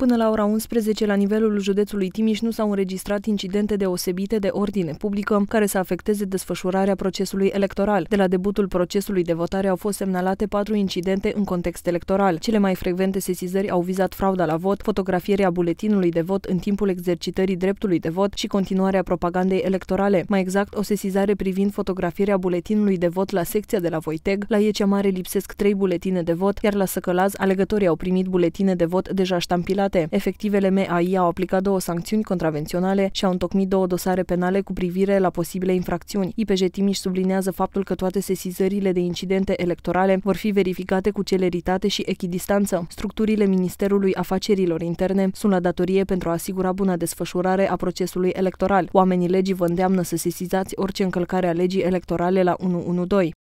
Până la ora 11, la nivelul județului Timiș nu s-au înregistrat incidente deosebite de ordine publică care să afecteze desfășurarea procesului electoral. De la debutul procesului de votare au fost semnalate patru incidente în context electoral. Cele mai frecvente sesizări au vizat frauda la vot, fotografierea buletinului de vot în timpul exercitării dreptului de vot și continuarea propagandei electorale. Mai exact, o sesizare privind fotografierea buletinului de vot la secția de la Voiteg, la Iecea Mare lipsesc trei buletine de vot, iar la Săcălaz alegătorii au primit buletine de vot deja ștampilate state. Efectivele MAI au aplicat două sancțiuni contravenționale și au întocmit două dosare penale cu privire la posibile infracțiuni. IPJ Timiș sublinează faptul că toate sesizările de incidente electorale vor fi verificate cu celeritate și echidistanță. Structurile Ministerului Afacerilor Interne sunt la datorie pentru a asigura buna desfășurare a procesului electoral. Oamenii legii vă îndeamnă să sesizați orice încălcare a legii electorale la 112.